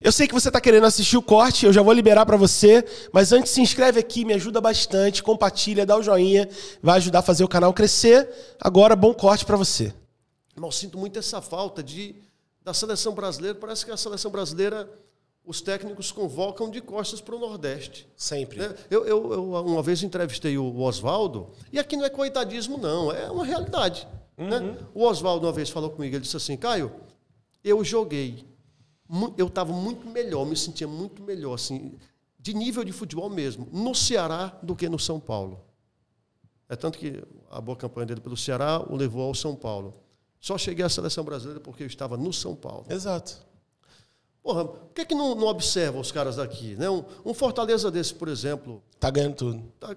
Eu sei que você está querendo assistir o corte, eu já vou liberar para você, mas antes se inscreve aqui, me ajuda bastante, compartilha, dá o joinha, vai ajudar a fazer o canal crescer. Agora, bom corte para você. Mal sinto muito essa falta de da seleção brasileira. Parece que a seleção brasileira, os técnicos convocam de costas para o Nordeste. Sempre. Né? Eu, eu, eu, uma vez entrevistei o Oswaldo, e aqui não é coitadismo, não, é uma realidade. Né? Uhum. Né? O Oswaldo uma vez falou comigo, ele disse assim, Caio, eu joguei eu estava muito melhor, me sentia muito melhor, assim, de nível de futebol mesmo, no Ceará do que no São Paulo. É tanto que a boa campanha dele pelo Ceará o levou ao São Paulo. Só cheguei à seleção brasileira porque eu estava no São Paulo. Exato. Porra, por que, é que não, não observa os caras daqui? Né? Um, um Fortaleza desse, por exemplo. Está ganhando tudo. Tá,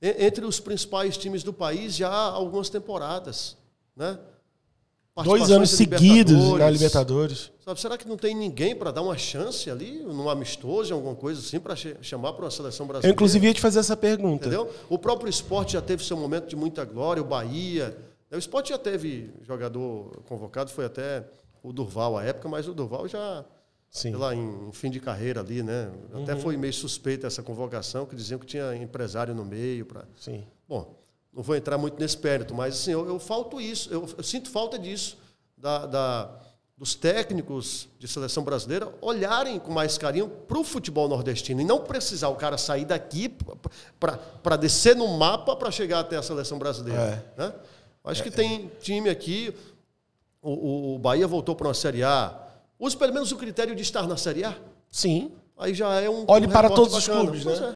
entre os principais times do país já há algumas temporadas. Né? Dois anos seguidos na Libertadores. Sabe, será que não tem ninguém para dar uma chance ali, num amistoso, alguma coisa assim, para chamar para uma seleção brasileira? Eu, inclusive, ia te fazer essa pergunta. Entendeu? O próprio esporte já teve seu momento de muita glória, o Bahia. O esporte já teve jogador convocado, foi até o Durval à época, mas o Durval já, Sim. lá, em fim de carreira ali, né? Até uhum. foi meio suspeita essa convocação, que diziam que tinha empresário no meio. Pra... Sim. Bom, não vou entrar muito nesse perto, mas assim, eu, eu falto isso, eu, eu, sinto falta disso, da, da, dos técnicos de seleção brasileira olharem com mais carinho para o futebol nordestino e não precisar o cara sair daqui para descer no mapa para chegar até a seleção brasileira. É. Né? Acho é, que é. tem time aqui, o, o Bahia voltou para uma Série A. Use pelo menos o critério de estar na Série A. Sim. Aí já é um. Olhe um para todos bacana. os clubes, né? É.